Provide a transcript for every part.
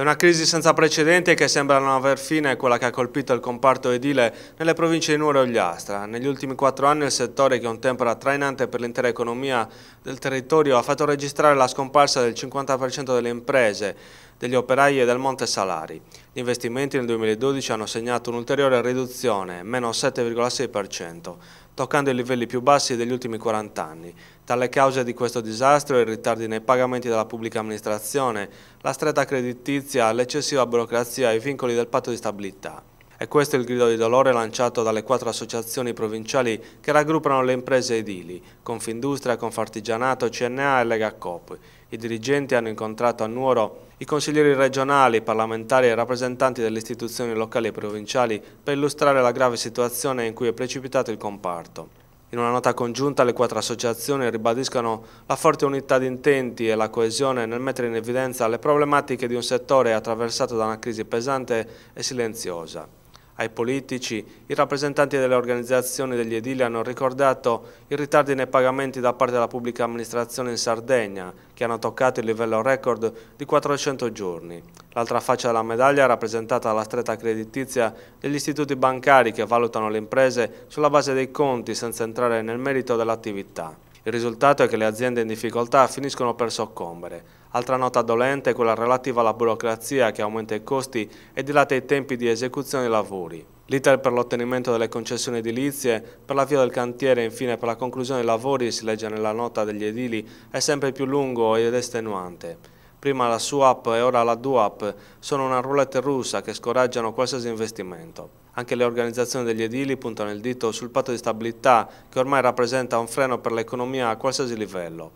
È una crisi senza precedenti che sembra non aver fine quella che ha colpito il comparto edile nelle province di Nuoro e Ogliastra. Negli ultimi quattro anni il settore, che un tempo era trainante per l'intera economia del territorio, ha fatto registrare la scomparsa del 50% delle imprese degli operai e del Monte Salari. Gli investimenti nel 2012 hanno segnato un'ulteriore riduzione, meno 7,6%, toccando i livelli più bassi degli ultimi 40 anni. Tra le cause di questo disastro i ritardi nei pagamenti della pubblica amministrazione, la stretta creditizia, l'eccessiva burocrazia e i vincoli del patto di stabilità. È questo il grido di dolore lanciato dalle quattro associazioni provinciali che raggruppano le imprese edili, Confindustria, Confartigianato, CNA e Lega Coop. I dirigenti hanno incontrato a Nuoro i consiglieri regionali, parlamentari e rappresentanti delle istituzioni locali e provinciali per illustrare la grave situazione in cui è precipitato il comparto. In una nota congiunta le quattro associazioni ribadiscono la forte unità di intenti e la coesione nel mettere in evidenza le problematiche di un settore attraversato da una crisi pesante e silenziosa. Ai politici, i rappresentanti delle organizzazioni degli edili hanno ricordato i ritardi nei pagamenti da parte della pubblica amministrazione in Sardegna, che hanno toccato il livello record di 400 giorni. L'altra faccia della medaglia è rappresentata dalla stretta creditizia degli istituti bancari che valutano le imprese sulla base dei conti senza entrare nel merito dell'attività. Il risultato è che le aziende in difficoltà finiscono per soccombere. Altra nota dolente è quella relativa alla burocrazia che aumenta i costi e dilata i tempi di esecuzione dei lavori. L'iter per l'ottenimento delle concessioni edilizie, per l'avvio del cantiere e infine per la conclusione dei lavori, si legge nella nota degli edili, è sempre più lungo ed estenuante prima la swap e ora la duap, sono una roulette russa che scoraggiano qualsiasi investimento. Anche le organizzazioni degli edili puntano il dito sul patto di stabilità che ormai rappresenta un freno per l'economia a qualsiasi livello.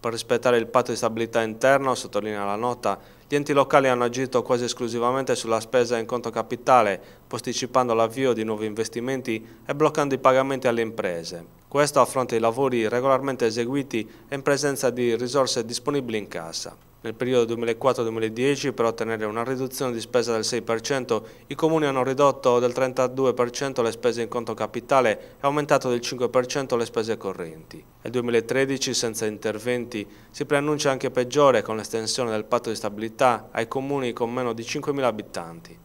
Per rispettare il patto di stabilità interno, sottolinea la nota, gli enti locali hanno agito quasi esclusivamente sulla spesa in conto capitale, posticipando l'avvio di nuovi investimenti e bloccando i pagamenti alle imprese. Questo a fronte dei lavori regolarmente eseguiti e in presenza di risorse disponibili in cassa. Nel periodo 2004-2010 per ottenere una riduzione di spesa del 6%, i comuni hanno ridotto del 32% le spese in conto capitale e aumentato del 5% le spese correnti. Nel 2013, senza interventi, si preannuncia anche peggiore con l'estensione del patto di stabilità ai comuni con meno di 5.000 abitanti.